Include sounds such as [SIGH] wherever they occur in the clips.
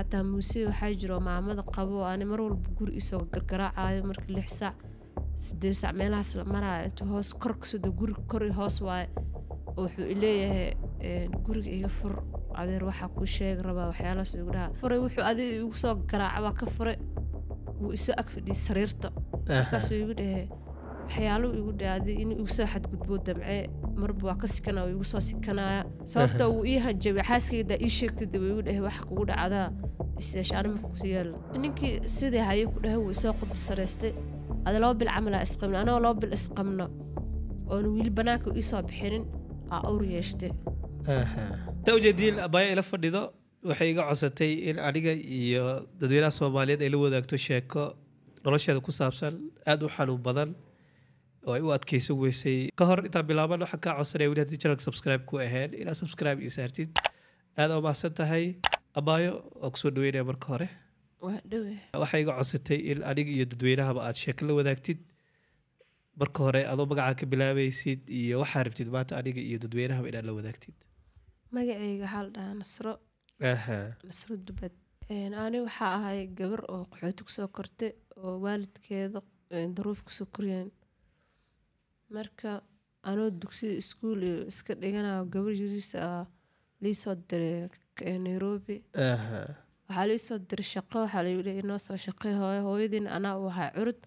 xataa muuse waxaa jiro maamada qabo ani mar walba guri isoo gargaraacayo marka lix sac sideed sac meelahaas la maraayo intuu hoos kor kasoodo guri kori hoos waaye oo wuxuu ileeyahay guriga iga fur adeer waxaa kuu sheega rabaa waxyaalahaas igu dhaha furay wuxuu adiga igu soo garaaca waa ka furay wuu isoo ag fadhiyay sariirta markaasuu igu dhahee waxyaalu igu dhaadi in igu xadgudbo damce marba waa ka sikana igu soo sikanaya [LAUGHS] sababta uu ii hanjabay xaaskayda ii sheegtay daba igu dhahay wax kugu dhacdaa isyeeshaani marka kusu yeelan ninkii sidii haye ku dhahay wuu isoo qudbi saraystay ada laba bil camalaa isqabna anagoo laba bil isqabna oona wiili bannaanka iisoo bixinin aa awr yeeshtay tawjadiil abaya ila fadhido waxay iga codsatay in aniga iyo dadweynaha soomaaliyeed ay la wadaagto sheeko nolosheeda ku saabsan aada u xanuun badan oo ay u adkaysan weysay ka hor intaa bilaaban waxaan kaa codsanaya weli haddii janalka subscribe ku ahayn ilaa subscribe ii saartid aada oo mahadsan tahay abaayo oo kusoo dhaweynaya marka hore waxay iga codsatay in aniga iyo dadweynahaba aad sheeko la wadaagtid marka hore adoo magacaa ka bilaabaysid iyo waxaa rabtid maanta aniga iyo dadweynahaba inaad la wadaagtid magaceyga waxaa la dhahaa nasro nasro dubad ani waxaa ahay gabar oo qaxooti kusoo kortay oo waalidkeeda daruuf kusoo koryeen Marka anoo dugsida iskuul iska dhiganayo gabar yariis ah liisoo diray Nairobi. Waxaa liisoo diray shaqo waxaa inoosoo inoo hooyo. Hooyadiina anaa u ahaa curud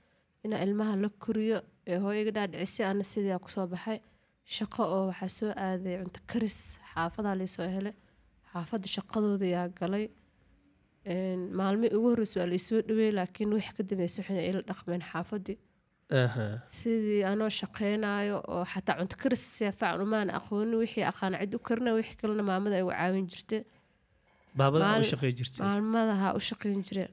inaan ilmaha la koriyo ee hooyaga iga dhaadhicisay ana sidii kusoo baxay. Shaqo oo waxaa soo aaday cunto karis xaafadaa liisoo helay. Xaafada shaqadoodii ayaa galay. Maalmihi ugu horreysay waa laisoo i soo dhaweeyay laakiin wixii ka dambeeyay xun ayay ila dhaqmeen xaafadii sidii anoo shaqeynaayo oo xataa cunto karis seefaacan umaan aqoonin wixii aqaana cid u karina wixii kalena maamada ay u caawin jirte maalmadaha u shaqeyn jire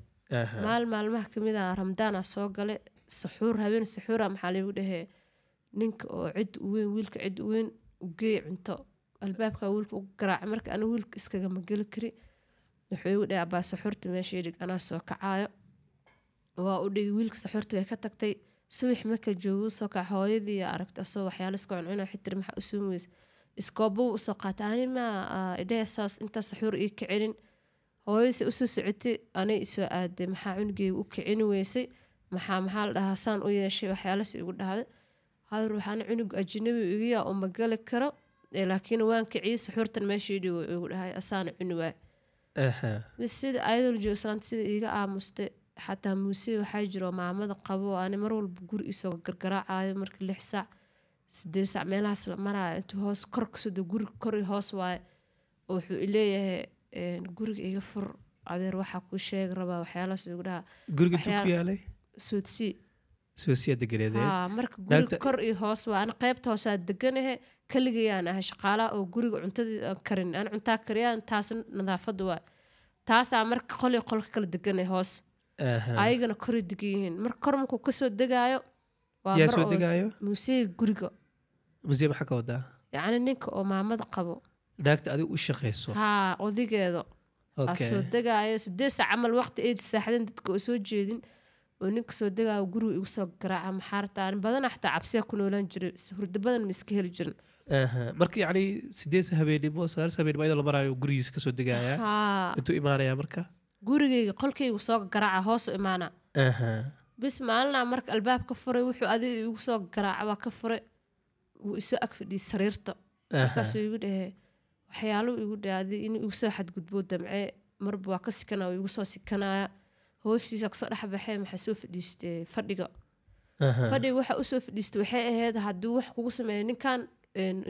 maal maalmaha kamid a ah ramadaana soo gale saxuur habeen saxuura maxaa lagu dhahee ninka oo cid uweyn wiilka cid uweyn ugeey cunto albaabka wiilka uga garaaca marka anigu wiilka iskagama geli kari wuxuu igu dhahe abaa saxuurta meesha idhig anaa soo kacaayo waa u dhigi wiilka saxuurta way ka tagtay subax maka joogu soo kac hooyadii yaa aragta asoo waxyaala iska cuncuna xitir maxaa u suumaysa iskoobou usoo qaata ani maa ah, idhaya saas intaa saxuur ii kicinin hooyadise usoo socotay anay isoo aaday maxaa cunugey u kicini weysay maxaa maxaa la dhahaa saan u yeeshay waxyaalasi igu dhahday hadur waxaana cunug ajinabi igayaa oo ma geli karo laakiin waan kiciyay suxuurtan meeshiidhigo igu dhahay asaana cuni waay sida ayadoo la sida iiga aamustay xataa muuse waxaa jiro maamada qabo oo aan mar walba guri isoo gargaraacayo marka lix sac sideed sac meelahaas la maraayo intuu hoos kor kasoodo guri kori hoos waaye oo wuxuu ileeyahay guriga iga fur adeer waxaa ku sheeg rabaa waxyaalahaas ugu dhaha guriga ku marka guri kor iyo hoos waa an qaybta hoosaa deganahe kaligayaan ahay shaqaalaha oo guriga cuntada karin aan cuntaa kariyaa taas nadaafadu waa taasaa marka qoli qolka kala deganay hoos ayagana kor degayihiin yihiin marka kor markuu kasoo degaayo wamuusea guriga maaa ka wadaa yani ninka oo maamad qabo daagta adigu u shaqayso haa odageeda soo degaayo sideed saac camal waqti eedi saaxdan dadka oo soo jeedin oo ninka soo degaayo guriga igu soo garaaca maxaarta badana xataa cabsiya ku noolaan jiray hurda badan ma iska heli jirin marka yacni sideed habeenimo sagaal habeenimo iyadoo la maraayo gurigiisa kasoo degaaya intuu imaanaya marka gurigeyga qolkeygu soo garaaca hoosu imaana bis maalinaa marka albaab ka furay wuxuu adiga igu soo garaaca waa ka furay wuu isoo ag fadhiyay markaasuu igu dhahey waxyaaluu igu dhahe adig inuu igu soo xadgudbo damcee marba waa ka sikana igu soo sikanaya hoostiisa kasoo dhexbaxee maxaa soo fadhiistay fadhiga fadhiga waxa usoo fadhiistay waxay ahayd hadduu wax kugu sameeya ninkan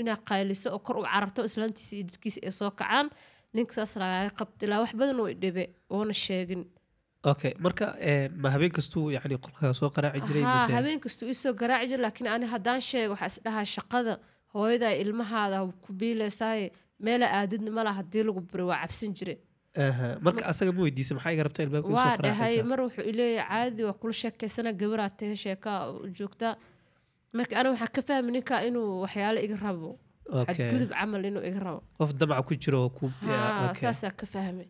inaad qayliso oo kor u cararto islaantiisa iyo dadkiisa ay soo kacaan ninka saas lagaga qabta ilaa wax badan uu idhibe oona sheegin okay marka eh, ma habeen kastuu yani qolkaa soo qaraaci jiray habeen kastuu isoo garaaci jiray laakiin ani haddaan sheego waxaa isdhahaa shaqada hooyada ilmahaada ku biileysaaye meela aadidna malaa haddii lagu bari waa cabsan jire marka asaga ma weydiisay maxaa iga rabtaa ilbaabka dhahay mar wuxuu ileeyahay caadi waa kula sheekaysana gabaraa tahe sheekaa joogtaa marka ani waxaan ka fahmi ninka inuu waxyaale iga rabo xadgudub camal inuu iga rabo qof damac ku jiro saasaa ka fahmay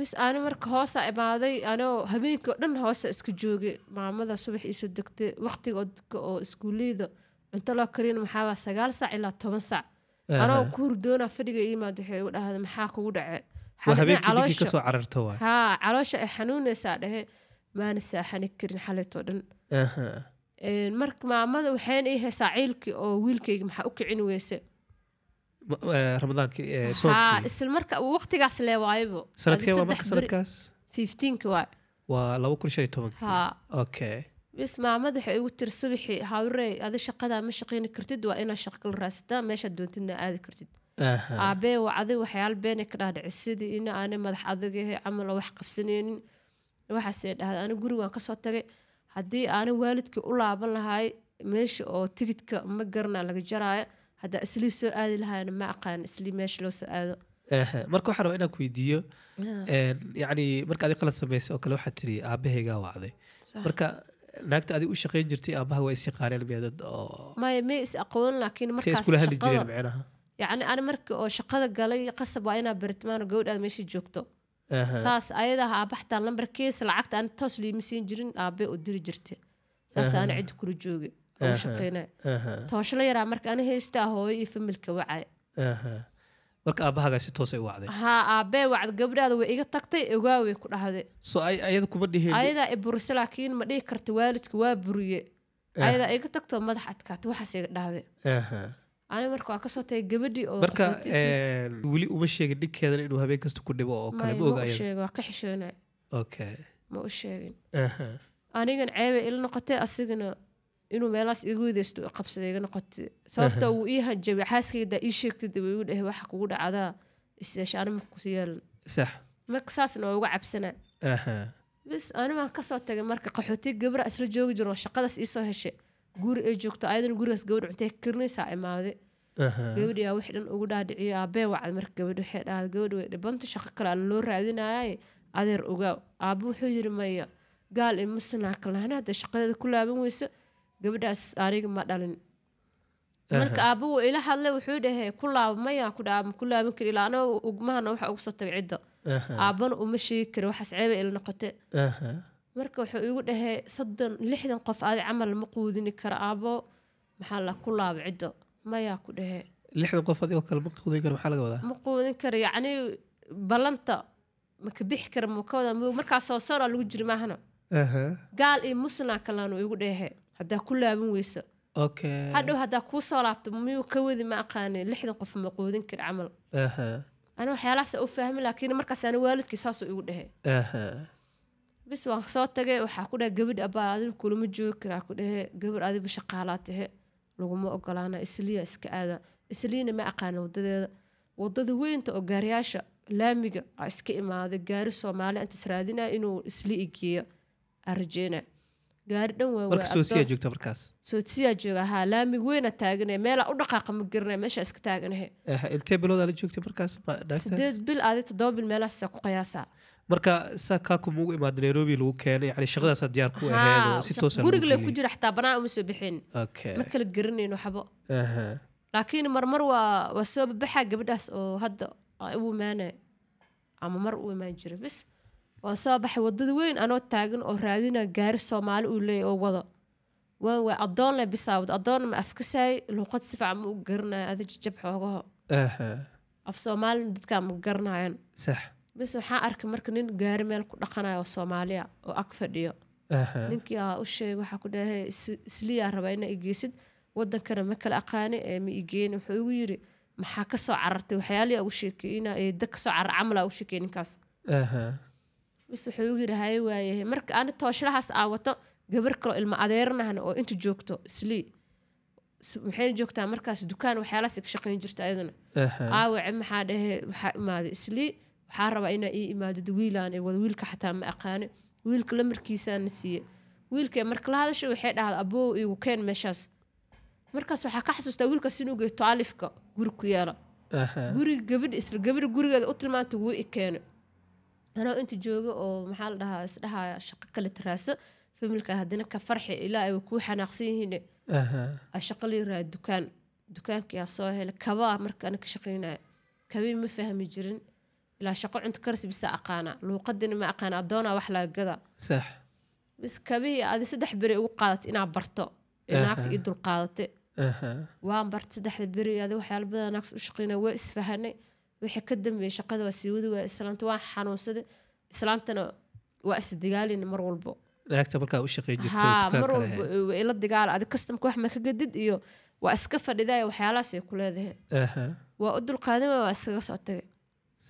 mis ani marka hoosaa imaaday anoo habeenkii oo dhan hoosa iska joogay maamada subax iisoo degtay waqtigaoo oo iskuuliyda cunto loo karin maxaaba sagaal saac ilaa toban saac anoo ku hurdoona fadhiga imaad waxay igu dhahda maxaa kugu dhacee haa caloosha ay xanuunaysaa dhehe maana saaxani karin xalaytoo dhan marka maamada waxayna ii haysaa ciilkii oo wiilkayga maxaa u kicin weyse eh, eh, isla marka waqtigaas lee waayabo bis maamad waxay igu tiri subaxii hawre adi shaqadaa ma shaqayni kartid waa inaa shaqo kala raadsataa meeshaad doontidna aadi kartid aabee wacdi waxyaal beenay ka dhaadhici in aanay madax adag ahe camal oo wax qabsanaynin waxaasee dhahda ani guri waan kasoo tagay haddii aanan waalidkii u laaban lahay meesha oo tigidka ma garna laga jaraayo haddaa islii soo aadi lahaana ma aqaan islii meesha loo soo aado marka waxaa rabaa inaan ku weydiiyo ah. yacni marka adig qalad samaysay oo kale waxaa tiri aabahaygaa wacday marka naagta adig u shaqayn jirtay aabaha waa isyaqaaneen meedad oo maya may is aqoon laakiin markaasiskula hadli jireen micnaha yacni ani marka oo shaqada galay qasab waa inaa bartmaano gabadhaada meesha joogto saas ayada aabaxtaa nambarkiisa lacagta aan toos liima jirin aabe oo diri jirta saas aan cidi kula joogi shaqeyna toosho yaraa marka ana haystaa hooyo iyo familka wacay marka aabahaaga si toosay u wacday haa aabee wacda gabadhaada way iga tagtay ogaaway ku dhahda so ayada kuma dhihin ayadaa i burise laakiin ma dhihi karta waalidka waa buriye ayadaa iga tagto madax adkaata waxaas iga dhahday ani marka waa kasoo tagay gabadhii oo marka weli uma sheegin dhinkeedan inuu habeen kasta ku dhibo oo kale ma ogaayeen waa ka xishoona okay ma u sheegin anigan ceebe ila noqotay asigana inuu meelaas igu wadeysto qabsaday iga noqotay sababta wuu ii hanjabay xaaskayda ii sheegtay daba igu dhahay waxa kugu dhacdaa isyeesha ani marka yeelan sax marka saasna waa uga cabsanaa bis ani kasoo tagay marka qaxootiga gabra isla joogi jiro shaqadaas iisoo heshay guri ay joogto ayadana gurigaas gabadh cuntay karinaysaa imaaday gabadhi aa wix dhan ugu dhaadhiciyo aabee wacda marka gabadh waxay dhahaa gabadh way dhibanta shaqo kale aan loo raadinayay adeer ogaaw aabbo wuxuu yiri maya gaal imasana kalahana hadda shaqadeeda ku laaban weyso gabadhaas aniga ma dhalin marka aabbo wuu ila hadlay wuxuu dhahey ku laaba maya kudhaama ku laaban kari ilaa anaa ugmahana waxa ugu soo tagay cidda aabbana uma sheegi kara waxaas ceeba ila noqote marka wuxuu igu dhahey soddon lixdan qof adi camal ma quudini kara aabbo maxaa la ku laaba cidda mayaa ku dhehe lixda qof adigoo kale ma quudin karo maxaa laga wadaa ma quudin karo yacni ballanta ma ka bixi kara muu ka wadaa markaa soosoora lagu jiri maahana gaal iyo muslinaa kalaanu igu dhehe haddaa ku laabin weyso hadhow haddaa kuu soo laabto miyuu ka wadi ma aqaani lixdan qof ma quudin kari camal ani waxyaalahaasa u fahmi laakiin markaas ani waalidkii saasuu igu dhehe bis waan soo tagay waxaa ku dhehe gabadh abaa adin kulama joogi karaa ku dhehe gabadh adiba shaqaalaa tahe laguma ogolaana isliya iska aada isliina ma aqaana wadadeeda wadada weynta oo gaariyaasha laamiga a ah iska imaaday gaari soomaali intas raadinaya inuu isli igeeyo arajeyna gaari dhan waasootiyaa jooga haa laamig weyna taaganaya meelaa u dhaqaaqa ma garanaya meeshaa iska taaganahay intee biloodaa la joogtay markaas sideed bil aadi toddoba bil meelaasa ku qiyaasaa marka saa kaaku maugu imaada nairobi lagu keenay yani shaqadaasaa diyaar ku aheed oo ku jira xataa banaa uma soo bixin ma kala garanayno waxbo laakiin marmar waa waa soo babaxaa gabadhaas oo hadda u imaana ama mar u imaan jira bis waan soo baxay wadada weyn anoo taagan oo raadina gaari soomaali uu leeyahy oo wado waan waa adoon le bisaawad adoon ma afkasaay luuqad si ma u garanayo ada jajab xoogaho af soomaalina dadkaa ma garanayaan sax bas waxaa arka marka nin gaari meel ku dhaqanayo oo soomaaliya oo ag fadhiyo ninkii aa u sheegay waxaa ku dhahay isliyaa rabaa inaa igeysid wadankana ma kala aqaani ee ma igeyni wuxuu igu yiri maxaa kasoo carartay waxyaalihii ugu sheekeeyna eeda kasoo carar camal aa ugu sheekeeyay ninkaas bas wuxuu igu yiri haye waayahay marka ani tooshlahaas aa wato gabar kaloo ilma adeeranahna oo inta joogto islii maxay joogtaa markaas dukaan waxyaalahaas iga shaqayn jirta ayadana aawace maxaa dhahe waxaa imaaday islii waxaa rabaa inaa ii imaadid wiilaan wada wiilka xataa ma aqaane wiilka lamarkiisaana siiye wiilka marka la hadasha waxay dhahda aboow igu keen meeshaas markaas waxaa ka xasuustaa wiilkaas inuu geeyo taalifka guri ku yaala guriga gabadh isla gabadha gurigeeda u tilmaanta wuu i keeno inta jooga oo maxaa la dhahaa isdhahaa shaqo kale taraasa familka haddana ka farxi ilaa ay kuu xanaaqsan yihiin shaqo layiraa dukaan dukaankayaa soo helay kabaa ah marka ana ka kabii ma fahmi jirin ilaa shaqo cunto karis aqaana luuqadina ma aqaan adoona wax laagada sax bis kabihii adi saddex beri ugu qaadatay inaa barto ee naagta ii dulqaadate waan bartay saddexda beri adi waxyaala badan naags u shaqeynay waa isfahanay wixii ka dambeeyay shaqada waa sii waa islaamta waan xanuunsaday islaamtana waa isdigaalina mar walbo naagta markaa u shaqeyn jirtay mar walbo ila dagaala adi kastamka wax ma gadid iyo waa iska fadhidaaya waxyaalahaas ay ku leedahay waa u dulqaadima waa iskaga soo tagay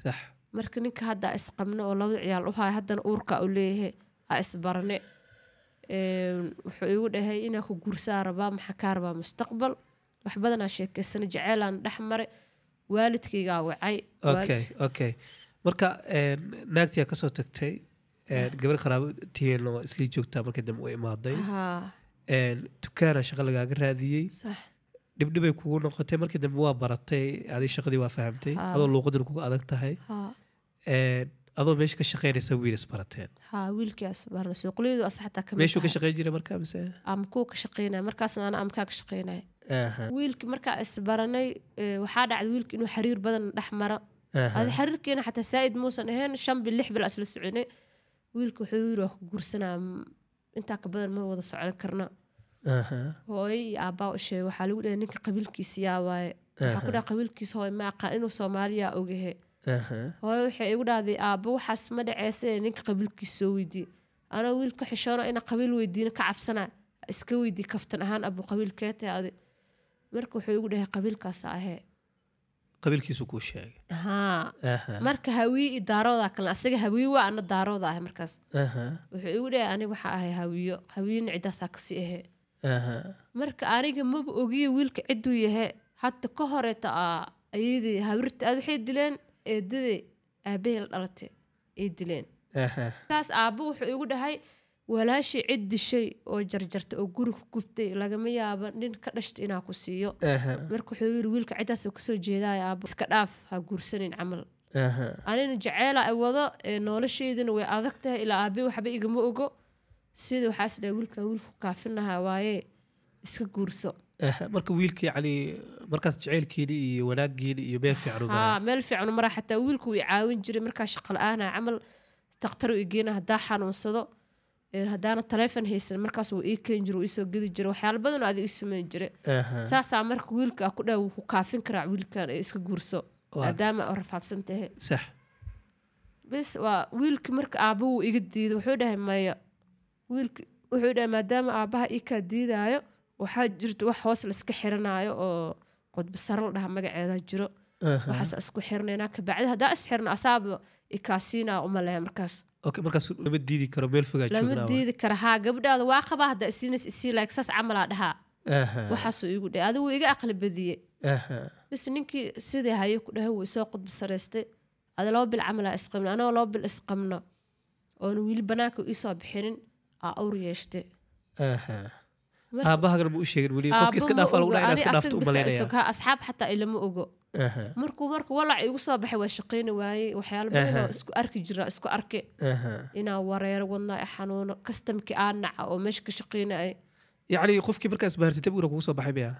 sax marka ninka hadda isqabno oo laba ciyaal uhay haddana uurka u leeyahay a isbarne wuxuu igu dhahay inaan ku guursaa rabaa maxaa kaa rabaa mustaqbal wax badanaa sheekaysana jeceylaan dhex mare waalidkaygaa wacay okay marka naagtiyaa kasoo tagtay gabar qaraabo tiyeelno islii joogtaa markay dambe u imaaday dukaana shaqa lagaaga raadiyey dhibdhibay kugu noqotay markii dambe waa baratay adii shaqadii waa fahamtay adoo luuqadina kugu adag tahay adoo meesha ka shaqeynaysa wiil isbarateen ha wiilkii asbarnayso qoliyadu asaxtaa kamid meeshuu ka shaqeyn jiray markaa mise amkuu ka shaqeynaya markaas ana amkaa ka shaqeynaya wiilkii markaa isbaranay waxaa dhacday wiilkii inuu xiriir badan dhex mara adi xiriirkiina xataa saa'id muusan ahayn shan bil lix bil isla soconay wiilka wuxuu yiri waa ku guursanaa intaa ka badan ma wada socon karna hooyo iyo aabbaa u sheegay waxaa lagu dhahay ninka qabiilkiisa yaa waaye waxaa ku dhaha qabiilkiisa hooy ma aqaan inuu soomaaliya ogahe hooyo waxay igu dhahday aaba waxaas ma dhaceyse ninka qabiilkiis soo weydiye anoo wiilka xishooro ina qabiil weydiina ka cabsana iska weydii kaftan ahaan abu qabiilkeete adi marka wuxuu igu dhahay qabiilkaasa ahee qabiilkiisu kuu sheegay marka hawiye iyo daaroodaa kale asaga hawiye waa ana daarooda ah markaas wuxuu igu dhahay ani waxaa ahay hawiyo hawiyena ciddaasaa kasii ahee marka aniga maba ogiye wiilka cidduu yahe hadda ka horeeta ayadii hawirta aad waxay dileen eedadii aabaheel dhalate ay dileen taas aabbo wuxuu igu dhahay walaashii cid dishay oo jarjarta oo guri ku gubtay lagama yaaba nin ka dhashta inaa ku siiyo marka wuxuu yiri wiilka ciddaasoo kasoo jeedaay aabbo iska dhaaf ha guursanin camal anina jaceela wado ee noloshaydana way adag tahay ilaa aabe waxba igama ogo sida waxaas dhaha wiilkan wiilku kaafin lahaa waaye iska guurso Eh, marka wiilkii cali markaas jaceylkeedii iyo wanaageedii iyo meel fiican haa ah, meel fiican maraa xataa wiilku i caawin jiray markaa shaqa la-aana ah camal daktar u igeena haddaa xanuunsado haddaana taleefon haysan markaas wuu ii keeni jira wuu iisoo gedi jira waxyaala badan aada ii sameyn saasaa marka wiilka ku dhaa wuu ku kaafin karaa wiilkan ee iska guurso maadaama a rafaadsan tahay sax bis waa wiilki marka aabba wuu iga diiday wuxuu dhahay maya wiilki wuxuu dhahay maadaama aabbaha ii diidaayo waxaa jirta wax hoos laiska xiranaayo oo qodbasaro la dhaha magaceeda jiro waxaas isku xirnaynaa kabacdi haddaa isxirno asaaba ikaasiinaa umaleeya markaas lama diidi karo meel fogaa lama diidi kara haa gabdhaada waa qabaa haddaa isiinas isii laag saas camalaa dhahaa waxaasuu iigu dhahay adigu iga aqli badiye bis ninkii sidii haye ku dhahay wuu isoo qudbasaraystay ada laba bil camalaa isqabna anagoo laba bil isqabno oona wiili banaanka iisoo bixinin aa awr yeeshte aabaha kale buu u sheegay weli inaa wareero wadnaa xanuuno kastamkii aa naca oo meesha ka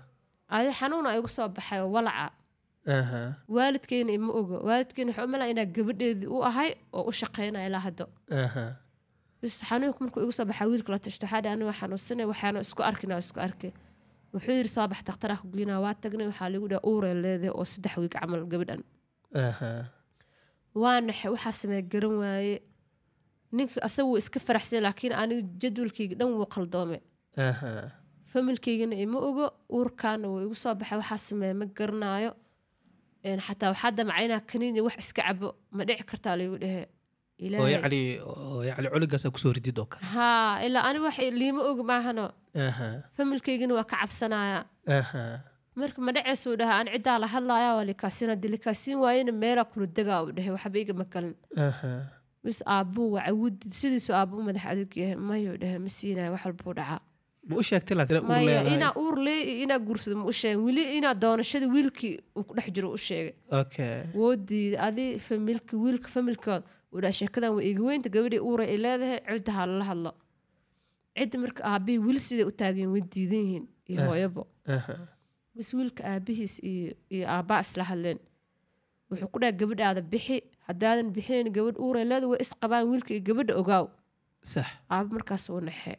xanuuna igu soo baxay walaca waalidkeyna ogo waalidkeyna waxaa u malaa oo u bs xanuunka markuu igu soo baxaa wiilka la tashto xadha aniga isku arkin isku arkay wuxuu yiri soo bax dakhtara ah ku geyna waa tagnay waxaa lagu dhaha uurey leedahay oo saddex wiig camal gabadhan waana waxaa samee garan waaye ninka asaguu iska faraxsan laakiin aniga jadwalkayga dhan wuu qaldoome familkaygana ima ogo uurkaana wuu igu soo baxay waxaa samee ma garanaayo xataa waxaa damcay inaa kaniini wax iska cabo ma dhici kartaa lagu dhahee oo yacni oo yacni kusoo ridid oo kale haa ilaa ani wax liima og maahano familkaygina waa ka cabsanaya marka ma dhaceysuu dhaha aan ciddaa la hadlaya waa likaasiin haddii likaasiin waayena meelaa kula degaa uu dhahay waxba igama kalin bis aabbuu wacawudi sidiisuu aabbuu madax adag yahay mayuu dhahay ma siinaya wax walbuu dhacaa ma u sheegtay laakiin inaa uur leey inaa guursado ma u sheegin weli inaa doonashada wiilkii uu ku dhex jiro u sheegay okay woodiida adi familka wiilka familka walaa sheekadan waa eegaweynta gabadhii uura ay leedahay ciddahaa lala hadlo cidda marka aabihii weli siday u taageen way diidan yihiin iyo eh, hooyabo eh, eh. bas wiilka aabihiis iyo aabbaa isla hadleen wuxuu ku dhaha gabadhaada bixi haddaadan bixinayn gabadh uura leeda way isqabaan wiilka iyo gabadha ogaaw sax aaba markaas uu naxee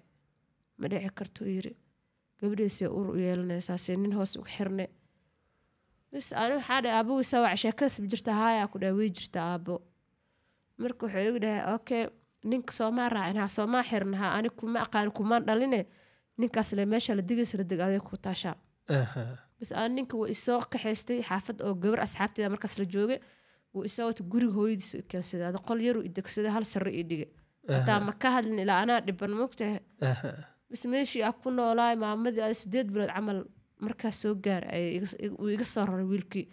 ma dhici kartuu yiri gabadheesee uur u yeelanaysaase nin hoos uga xirne bas ani waxaa dhahay aabaweysaa waa sheekadaas jirta haayaa ku dhaha way jirta aabbo marka wuxuu igu dhahay okay ninka soomaa raacin ha soomaa xirna ha ani kuma aqaan kumaan dhaline ninkaas le meesha la digiis la dig aday ku taashaa bas aan ninka waa isoo kaxaystay xaafad oo gabar asxaabteeda markaas la jooga wuu isoo wata guriga hooyadiis keensaday ada qol yaruu idegsaday hal sare ii dhige hataa ma ka hadlin ilaa anaa dhiban mogtahe bas meeshii a ku noolaay maamadii ada sideed bilood camal markaas soo gaar uu iga soo raray wiilkii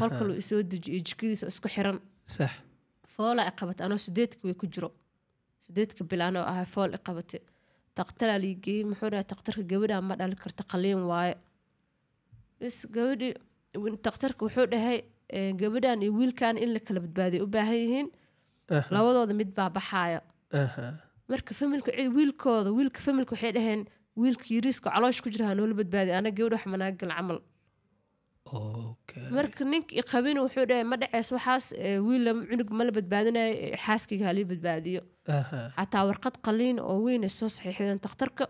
qolkale isoo deji iyo jikadiisa isku xiran sax foolaa iqabata anoo sideedka way ku jiro sideedka bil anoo ahay fool iqabata daktaraa liigeeyey muxuu dhahay daktarka gabadhaa ma dhali karto qaliin waaye bis gabadhii daktarka wuxuu dhahay gabadhan iyo wiilkan in la kala badbaadiya u baahan yihiin labadooda mid baa baxaaya marka familka wiilkooda wiilka familka waxay dhaheen wiilka yiriiska caloosha ku jira ha noola badbaadiy ana gabadh wax manaagal camal marka nink iqabin wuxuu dhahay ma dhaceys waxaas eh, wiila cunug mala badbaadinayo eh, xaaskayga halii badbaadiyo xataa warqad qaliin oo weyna soo saxiixdeen takhtarka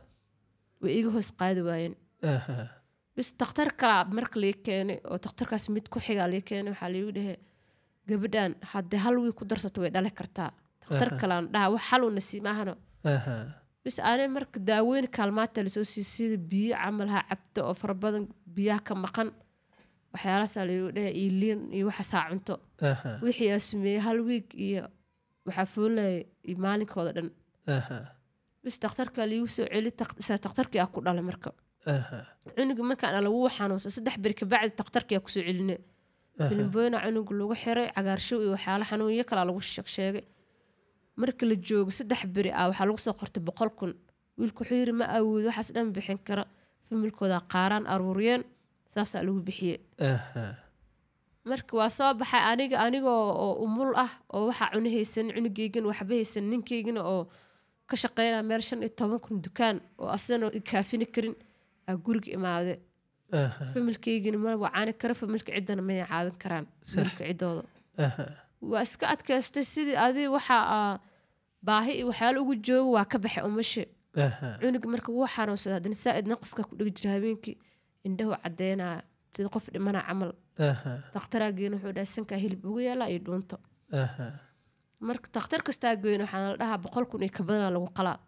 way iga hoos qaadi waayeen bis takhtar marka lii keenay oo takhtarkaas mid ku xigaa lii keenay waxaa liigu dhahe gabadhan haddii hal wiil ku darsato way dhali kartaa takhtar kalaan dhaha wax hal u nasiib bis ane marka daaweyn kaalmaata lasoo siiy sida biyo camal ha cabto oo farabadan biyaha ka maqan waxyaalaasalyodhe iyo liin cunto wixii aa sameeyey wiilku wuxuu yiri ma awood waxaas dhan bixin kara familkooda qaaraan aruuriyeen saasaa lagu bixiye marka waa soo baxay aniga anigoo oo umul ah oo waxaa cuna haysan cunugeygan waxba haysan ninkeygana oo ka shaqeynaya meel shan iyo toban kun dukaan oo asagana kaafini karin aa guriga imaade familkeygana ma wacaani kara familka ciddana mana caawin karaan familka ciddooda waa iska adkaystay sidii adii waxaa baahi iyo waxyaalo ugu jooga waa ka baxay umashe cunuga marka wuu xanuunsaday haddana saa-id ku dhigi jira habeenkii indhahu cadeynaa sida qof dhimana camal dakhtaraa geyn wuxuu dhaasankaa hilib ugu yeelaa iyo dhuunto marka dakhtar kastaa geyn waxaa nala dhahaa boqol kun iyo kabadanaa lagu qalaa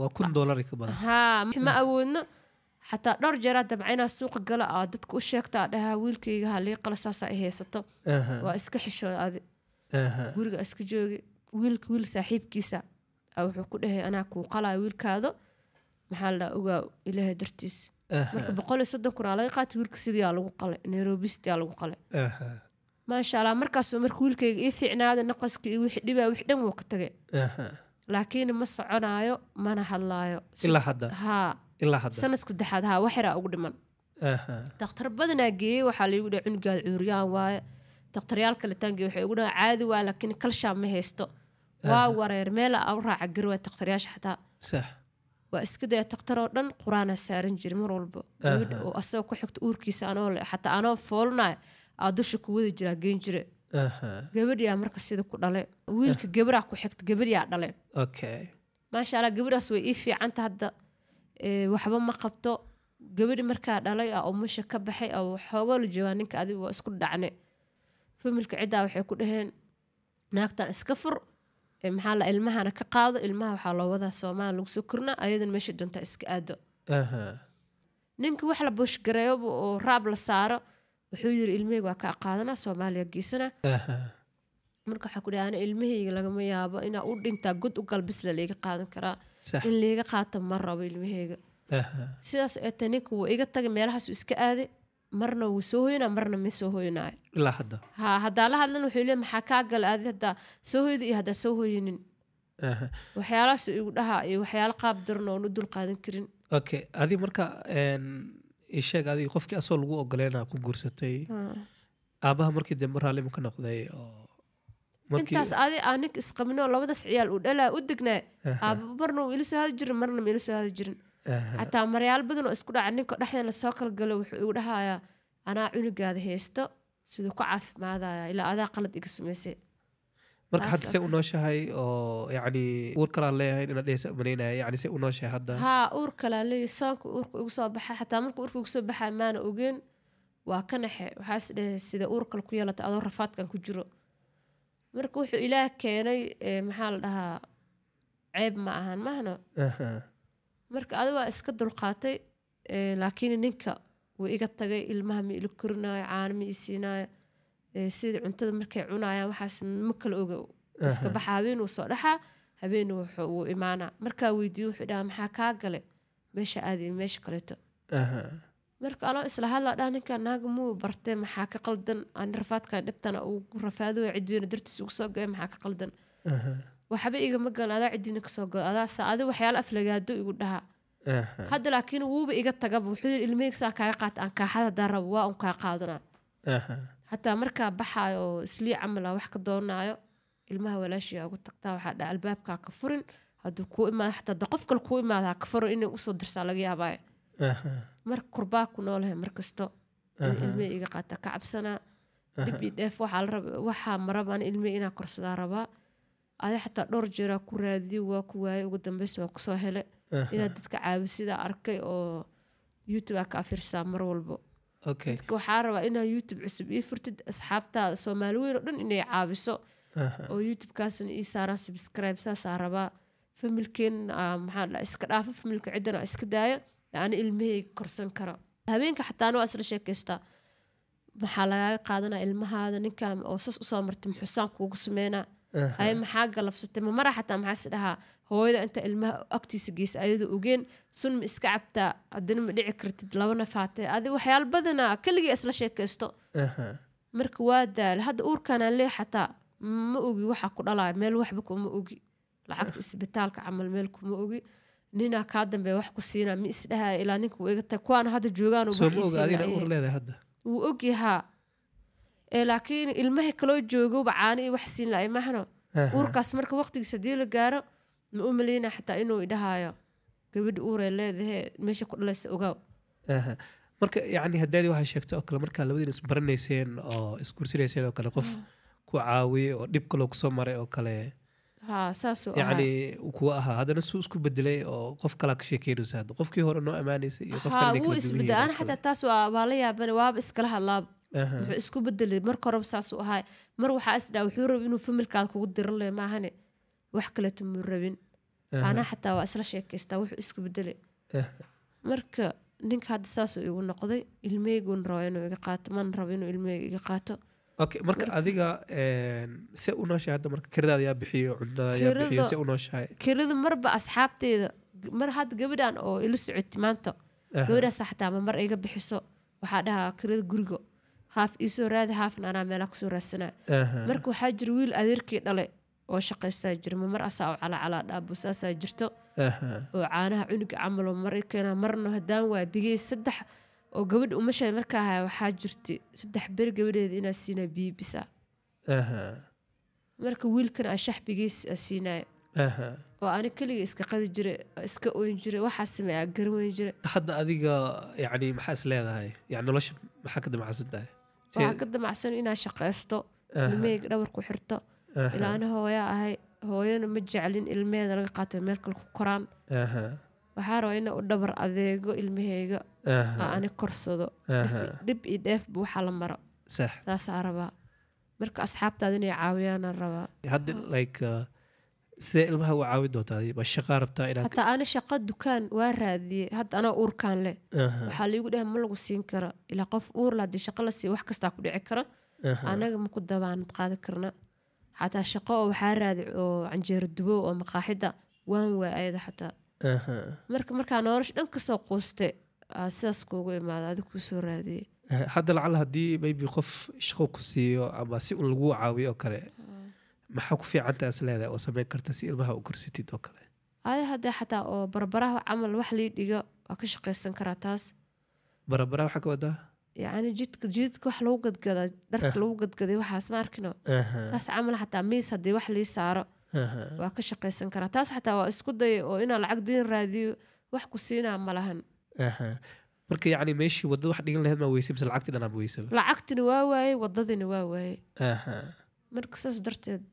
waa kun doolari ka badan haa ma awoodno xataa dhowr jeeraa dabca inaa suuqa gala aa dadka u sheegta dhahaa wiilkayga halii qala saasaa i haysato waa iska xishooy guriga iska joogi wiilka wiil saaxiibkiisa wuxuu ku dhahay anaa kuu qalaa wiilkaado maxaa la ogaa ilaahay dartiisa marka boqol iyo soddon kuraa laga qaatay wiilka sidiiaa lagu qalay nairobi sitia lagu qalay maasha allah markaasoo marka wiilkayga ii fiicnaada naqaska iyo dhibaa wix dhan wuu ka tagay laakiin ma soconaayo mana hadlaayo haa sanad saddexaad haa waxiraa ugu dhiman dakhtar badanaa geeyey waxaa laygu dhaha cunugaada cuuryaan waaye dakhtaryaal kalitaangeey waxay ugu dhaha caadi waa laakiin kalshaa ma haysto waa wareer meel u raaca garwaa dakhtaryaasha xataa waa iska daya taktar oo dhan quraana aanaa saaran jira mar walba gabadha oo asagoo ku xigta uurkiisa anoo le xataa anoo foolanaya aa dusha ku wada jiraa geen jire gabadhiyaa marka sida ku dhale wiilka gabaraa ku xigta gabadhiyaa dhale maasha allah gabadhaas way ii fiicanta hadda eh, waxba ma qabto gabadhi markaa dhalay aa umusha ka baxay oo waxoogoo la joogaa ninka adiga waa isku dhacne familka ciddaa waxay ku dhaheen naagtaan iska fur maxaa ilmahana ka qaado ilmaha waxaa loo wadaa soomaali lagu soo korna ayadana meesha doontaa iska aado ninka wax la buushgareeyoba oo raab la saaro wuxuu yiri ilmaheyga waa kaa qaadanaa soomaaliya geysana marka waxaa ku dhaha ana ilmaheyga lagama yaabo inaa u dhintaa god u galbis la layga qaadan karaa in layga qaato ma rabo ilmaheyga sidaas ee taay wuu iga tagay meelahaasu iska aaday marna wuu soo hoyna marna ma soo hoynaayo hadaa la hadlan wuxuu le maxaa kaa gala adi hadaa soo hoyda iyo hadaa soo hoynin waxyaalahaas igu dhaha iyo waxyaala qaab daran oon u dul qaadan karin okay adi marka isheeg adi qofkii asoo lagu ogoleynaa ku guursatay hmm. aabaha markii dambe raalli ma noqday oo intaas adi aa nink isqabnoo labadaas ciyaal uu dhalaa u degnaa aaba marna ila soo hadi jirin marna ma ila soo hadi jirin xataa maryaal badan oo isku dhaca ninka dhexdeen lasoo kalgalo wuxuu igu dhahayaa anaa cunugaada haysto siduu ka caafimaadaya ilaa adaa qalad iga samaysay marka hadda say u nooshahay oo yacni uur kalaa leeyahay inaad dhehaysa umalaynaya yacni say u nooshahay hadda haa uur kalaa leeyahay soonka uurka igu soo baxay xataa marka uurka igu soo baxay maana ogeen waa ka naxe waxaas dhehe sida uur kale ku yeelata adoo rafaadkan ku jiro marka wuxuu ilaah keenay maxaa la dhahaa ceeb ma ahan mahno marka adigoo iska dulqaatay laakiin ninka wuu iga tagay ilmaha ma ili korinaayo caano ma isiinaayo sida cuntada markay cunayaan waxaas ma kala oga iska baxa habeen uu soo dhaxaa habeen wuu imaanaa markaa weydiiye wuxuu dhahaa maxaa kaa gale meesha aadi meesha kaleto marka anoo isla hadlaa dhaha ninka naaga muu bartay maxaa ka qaldan aan rafaadka dhibtana ugu rafaado cidiina dartiis ugu soo gay maxaa ka qaldan waxba igama galan adaa cidina kasoo galo adaasa adi waxyaala aflagaado igu dhaha hadda laakiin wuuba iga tagaba wuxuu yii ilmihigsaa kaaga qaata aan kaaxad hadaa rabo waa un kaa qaadanaa xataa markaa baxaayo oo islii camala wax ka doonaayo ilmaha walaashia ugu tagtaa waxaa dha albaabkaa ka furin hadduu kuu imaado xataa da qof kale kuu imaado ha ka furin inay usoo dirsaa laga yaabaayo marka kurbaa ku noolahay markasto ilmihii iga qaata ka cabsanaa dhib dheef waxaa maraba an ilmihii inaa korsadaa rabaa ada xataa dhowr jeeraa ku raadiye waa ku waayey ugu dambeys waa kusoo hele inaad dadka caabisidaa arkay oo youtube aa ka afirsaa mar walbo dadka waxaa rabaa inaa youtube cusub ii furtid asxaabtaada soomaali weyn oo dhan inay caabiso oo youtubekaasna ii saaraan subscribe saasaa rabaa familkeenna maxaa iska dhaafa familka ciddana iska daaya ana ilmahey korsan kara habeenka xataana waa isla sheekaystaa maxaa lagaaga qaadanaa ilmahaada ninkan oo sas usoo martay muxusaan kuugu sameynaa ay maxaa galabsatay ma xataa maxaa is dhahaa hooyada inta ilmaha agtiisa geysa ayada ogeen sun ma iska cabtaa haddina ma dhici kartid labana faatee adi waxyaal badana keligii isla sheekaysto marka waa daala hadda uurkanaan lee xataa ma ogi waxaa ku dhalaya meel waxba kuma ogi lacagta isbitaalka camal meel kuma ogi ninaa kaa dambeeya wax ku siina ma isdhahaa ilaa ninka wuu iga kuwaana hadda joogaan wuu ogyahaa Eh, laakiin ilmaha kaloo joogoba caano iyo wax siin la-ay uurkaas marka waqtigiis hadii la gaaro ma u maleynaa xataa inuu idhahaayo gabadha uuree leedahe meesha ku dhalaysa ogaaw marka yacni haddaadi waxaa sheegto oo kale markaa labadiin isbaranayseen oo isgursanayseen oo kale qof ku caawiyey oo dhib kaloo kusoo maray oo kale yani kuwa ahaa haddana suu isku bedelay oo qof kalaa ka sheekeynaysa qofkii hore noo amaanaysay iyo qofkii isbedel ana xataa taas waa la yaabana waaba iskala hadlaaba wuxuu isku bedelay marka horeba saasuu ahaa mar waxaa isdhaa wuxuu raba inuu familkaada kugu diran le maahane wax kaleto muu rabin anaa xataa waa isla sheekaystaa wuxuu isku bedele marka ninka hadda saasuu igu noqday ilmeyguun raba inuu iga qaato man raba inuu ilmeyga iga qaato okay marka adiga se u nooshahay hadda marka kiradaada yaa bixiyo cuntada yaa se u nooshahay kiradu marba asxaabteeda mar hadda gabadhan oo ila socotay maanta gabadhaas xataa mar iga bixiso waxaa dhahaa kirada guriga haaf iisoo raada haafna anaa meelaa kusoo raadsana marka waxaa jira wiil adeerkii dhale oo shaqaystaa jira mamar asaa u calacalaa dhaabusaasaa jirto oo caanaha cunuga camaloo mari keena marno haddaan waa bigey saddex oo gabadh umasheed markaa haya waxaa jirti saddex beri gabadheeda inaa siinaa biibisa marka wiilkan aa shax bigeys aa siinayo oo ani keliga iska qadi jire iska oyn jire waxaa sameeyaa garan weyn jire hadda adiga yani maxaa is leedahay yani nolosha maxaa ka damacsantahay waxaa ka damacsan inaa shaqaysto ilmaheyga dhabarku xirto ilaa ana hooya ahay hooyana ma jeclin ilmeheeda laga qaato meel kale ku koraan waxaa rabaa inaa u dhabar adeego ilmaheyga aani korsado dhib iyo dheef dheefba waxaa la maro saasaa rabaa marka asxaabtaada inay caawiyaana rabaa uh, sidee ilmaha u caawi doontaa ba shaqaa rabtaa inaad hataa ana shaqa dukaan waa raadiye hadda anaa uurkaan leh waxaa laigu dhaha ma lagu siin kara ilaa qof uur la hadii la siiyo wax kastaa ku dhici kara anaga maku dabaanad qaadi karna xataa shaqo oo waxaa raadi oo canjeero dubow oo maqaaxida waan waa xataa marka markaa nolosha dhan kasoo quuste sidaas kuugu imaada adig kuu raadiyey hadda lacala haddii maybe qof shaqo ku siiyo ama si un laguu caawiyo oo kale maxaa ku fiicanta is leedahay oo samayn karta si ilmaha u korsatid oo kale adi haddee xataa oo barbaraha camal wax lii dhigo waa ka shaqaysan karaa taas barabaraha waxaa ka wadaa yacni jidka jidka wax lagu gadgada dharka lagu gadgaday waxaas ma arkino saas camal xataa miis haddii wax lii saaro waa ka shaqaysan karaa taas xataa waa isku day oo inaa lacag diin raadiyo wax ku siinaa ma lahan marka yacni meeshii wadada wax dhigan laheyd maa weyse mise lacagtii dhanaaba weysaba lacagtina waa waayey wadadina waa waayey marka saas darteed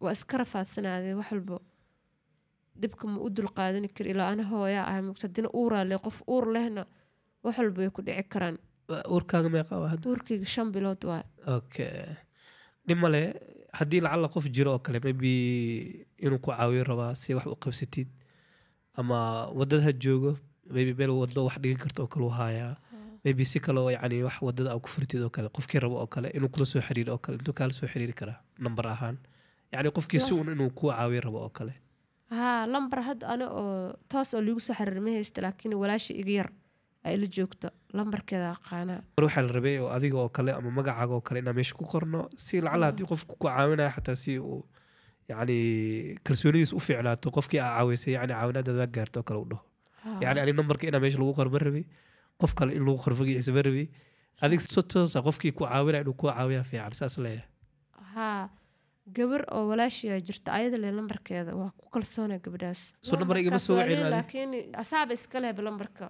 waa iska rafaadsanaadeen wax walba dhibka ma u dulqaadan kari ilaa ana hooyaa ahay mugs haddina uuraale ah qof uur lehna wax walba ay ku dhici karaan uurkaaga meeqa waa hadda uurkayga shan bilood waa okay dhimale haddii lacalla qof jiro oo kale maybe inuu ku caawiyo rabaa si wax u qabsatid ama wadada joogo maybe meel wado wax dhigan karto oo kale u haayaa maybe si kaleo yani wax wadada a ku furtid oo kale qofkii rabo oo kale inuu kula soo xiriir oo kale intuu kaala soo xiriiri karaa namber ahaan yani qofkii si uun inuu kuu caawiyo rabo oo kale haa lamber hadda ani oo toos oo liigu soo xiriir ma haysto laakiin walaasha iga yar aa ila joogto lambarkeeda aqaanaa waxaa la rabay oo adiga oo kale ama magacaaga oo kale inaa meesha ku qorno si lacala hmm. haddii qofku ku caawinaya xataa si uu yani kalsoonidiis u fiicnaato qofkii aa caawisay yani caawinaadaad waa gaarto oo kale u dhaho yani ani nambarka inaa meesha lagu qorma rabay qof kale in lagu qorfagiisa marabi adig si toosa qofkii ku caawina inuu ku caawiyaa fiican saas leeyahay haa gabar oo walaashiya jirta ayada ayadale lambarkeeda waa ku kalsoona gabadhaas soo nambar igama soo celin asaaba iska lehba lambarka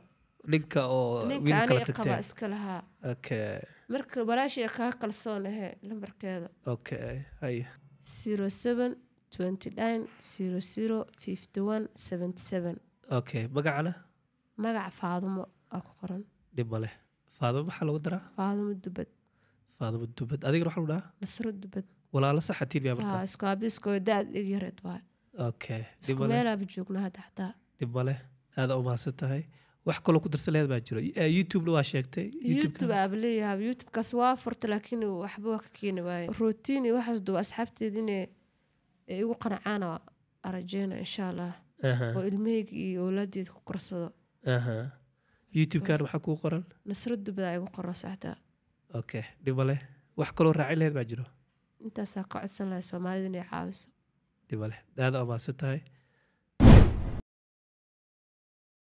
ninka oo wiil iska lahaa okay marka walaashiya kaa kalsoon lambarkeeda okay haya zero seven twenty nine zero zero fifty one seventy seven okay magacana magaca faadumo ku qoran dhib ma leh faadamo maxaa lagu daraa faadamo dubad faadamo dubad adigana waxa lagu dhahaa nasro dubad walaala saxatiin miyaa marka isku abiskoo daad ig yareed waa okay dhib ma meelaaba joognaa hadda xataa dhib ma tahay wax kaloo ku darsan laheed baa jiro youtubena waa sheegtay youtube aaba youtubekaas waa furta laakiin waxba waa ka keeni waaye rotiin waxaas duba asxaabteed inay igu qanacaana arajeyna insha allah oo ilmahayga iyo owlaadeed ku korsado youtube-kan mm. waxaa kuu qoran nasro dubada igu qoran saxda okay dhiba leh wax kaloo raaci laheyd baa jiro intaasaa ka codsan lahay soomaalida inay caawiso dhiba leh aada amaadsan tahay